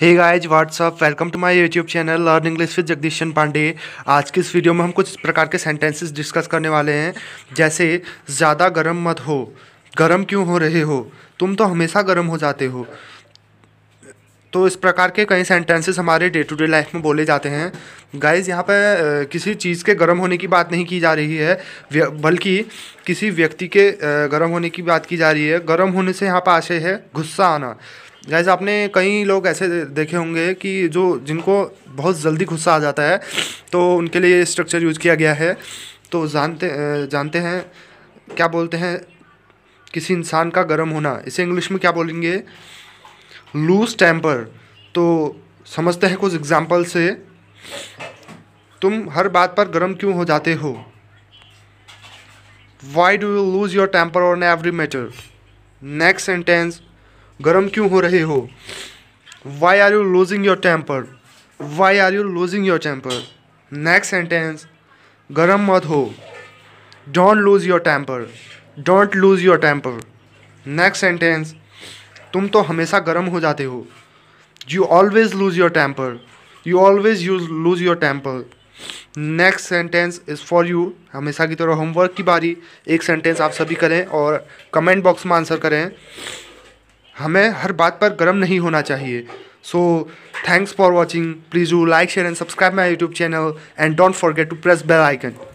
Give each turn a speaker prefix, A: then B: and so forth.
A: hey guys what's up welcome to my YouTube channel learn English with Jagdishan Pandey आज के इस video में हम कुछ प्रकार के सेंटेंसेस डिस्कस करने वाले हैं जैसे ज़्यादा गर्म मत हो गर्म क्यों हो रहे हो तुम तो हमेशा गर्म हो जाते हो तो इस प्रकार के कई सेंटेंसेस हमारे डे टू डे लाइफ में बोले जाते हैं गाइज यहाँ पर किसी चीज़ के गर्म होने की बात नहीं की जा रही है बल्कि किसी व्यक्ति के गर्म होने की बात की जा रही है गर्म होने से यहाँ पर आशय है गुस्सा आना गैस आपने कई लोग ऐसे देखे होंगे कि जो जिनको बहुत जल्दी गुस्सा आ जाता है तो उनके लिए ये स्ट्रक्चर यूज़ किया गया है तो जानते जानते हैं क्या बोलते हैं किसी इंसान का गर्म होना इसे इंग्लिश में क्या बोलेंगे लूज टेम्पर तो समझते हैं कुछ एग्जाम्पल से तुम हर बात पर गर्म क्यों हो जाते हो why do you lose your temper on every matter next sentence गर्म क्यों हो रहे हो why are you losing your temper why are you losing your temper next sentence गर्म मत हो don't lose your temper don't lose your temper next sentence तुम तो हमेशा गर्म हो जाते हो you always lose your temper you always you lose your temper next sentence is for you हमेशा की तरह होमवर्क की बारी एक सेंटेंस आप सभी करें और कमेंट बॉक्स में आंसर करें हमें हर बात पर गर्म नहीं होना चाहिए so thanks for watching please do like share and subscribe my YouTube channel and don't forget to press bell icon